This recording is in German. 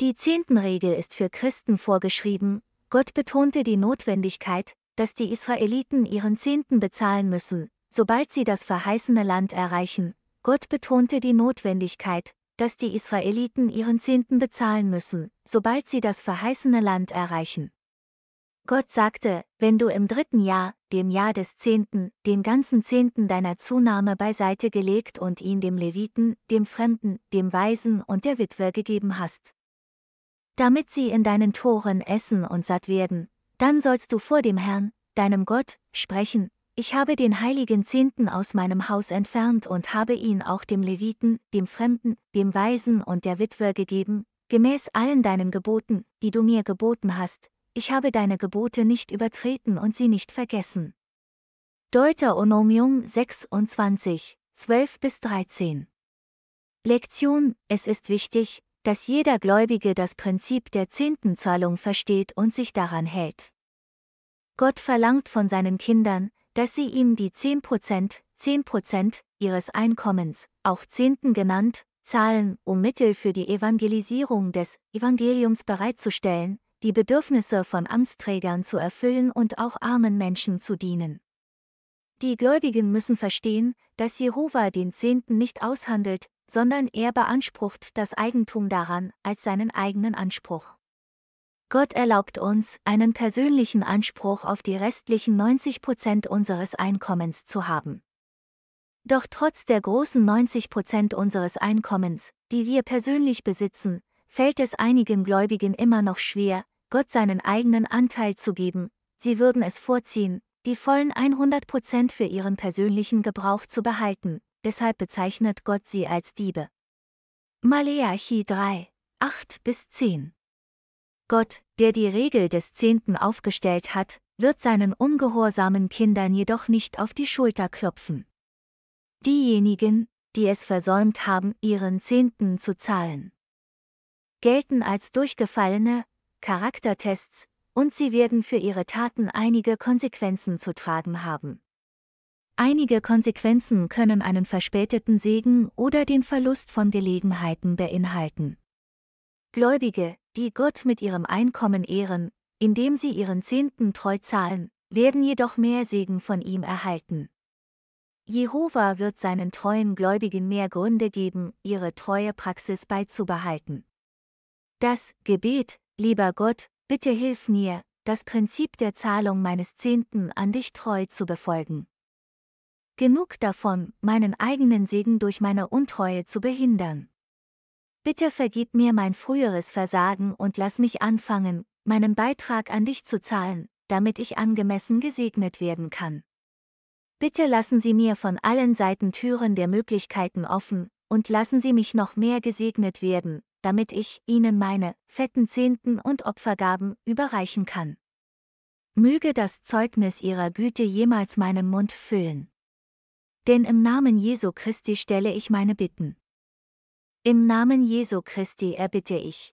Die Zehntenregel ist für Christen vorgeschrieben, Gott betonte die Notwendigkeit, dass die Israeliten ihren Zehnten bezahlen müssen, sobald sie das verheißene Land erreichen. Gott betonte die Notwendigkeit, dass die Israeliten ihren Zehnten bezahlen müssen, sobald sie das verheißene Land erreichen. Gott sagte, wenn du im dritten Jahr, dem Jahr des Zehnten, den ganzen Zehnten deiner Zunahme beiseite gelegt und ihn dem Leviten, dem Fremden, dem Waisen und der Witwe gegeben hast, damit sie in deinen Toren essen und satt werden, dann sollst du vor dem Herrn, deinem Gott, sprechen, ich habe den heiligen Zehnten aus meinem Haus entfernt und habe ihn auch dem Leviten, dem Fremden, dem Waisen und der Witwe gegeben, gemäß allen deinen Geboten, die du mir geboten hast, ich habe deine Gebote nicht übertreten und sie nicht vergessen. Deuteronomium 26, 12 bis 13 Lektion, es ist wichtig, dass jeder Gläubige das Prinzip der Zehntenzahlung versteht und sich daran hält. Gott verlangt von seinen Kindern, dass sie ihm die 10%, 10% ihres Einkommens, auch Zehnten genannt, zahlen, um Mittel für die Evangelisierung des Evangeliums bereitzustellen, die Bedürfnisse von Amtsträgern zu erfüllen und auch armen Menschen zu dienen. Die Gläubigen müssen verstehen, dass Jehova den Zehnten nicht aushandelt, sondern er beansprucht das Eigentum daran als seinen eigenen Anspruch. Gott erlaubt uns, einen persönlichen Anspruch auf die restlichen 90 Prozent unseres Einkommens zu haben. Doch trotz der großen 90 Prozent unseres Einkommens, die wir persönlich besitzen, fällt es einigen Gläubigen immer noch schwer, Gott seinen eigenen Anteil zu geben, sie würden es vorziehen, die vollen 100 Prozent für ihren persönlichen Gebrauch zu behalten, deshalb bezeichnet Gott sie als Diebe. Maleachi 3, 8 bis 10 Gott, der die Regel des Zehnten aufgestellt hat, wird seinen ungehorsamen Kindern jedoch nicht auf die Schulter klopfen. Diejenigen, die es versäumt haben, ihren Zehnten zu zahlen, gelten als durchgefallene Charaktertests, und sie werden für ihre Taten einige Konsequenzen zu tragen haben. Einige Konsequenzen können einen verspäteten Segen oder den Verlust von Gelegenheiten beinhalten. Gläubige, die Gott mit ihrem Einkommen ehren, indem sie ihren Zehnten treu zahlen, werden jedoch mehr Segen von ihm erhalten. Jehova wird seinen treuen Gläubigen mehr Gründe geben, ihre treue Praxis beizubehalten. Das Gebet, lieber Gott, bitte hilf mir, das Prinzip der Zahlung meines Zehnten an dich treu zu befolgen. Genug davon, meinen eigenen Segen durch meine Untreue zu behindern. Bitte vergib mir mein früheres Versagen und lass mich anfangen, meinen Beitrag an dich zu zahlen, damit ich angemessen gesegnet werden kann. Bitte lassen Sie mir von allen Seiten Türen der Möglichkeiten offen, und lassen Sie mich noch mehr gesegnet werden, damit ich Ihnen meine fetten Zehnten und Opfergaben überreichen kann. Möge das Zeugnis Ihrer Güte jemals meinen Mund füllen denn im Namen Jesu Christi stelle ich meine Bitten. Im Namen Jesu Christi erbitte ich,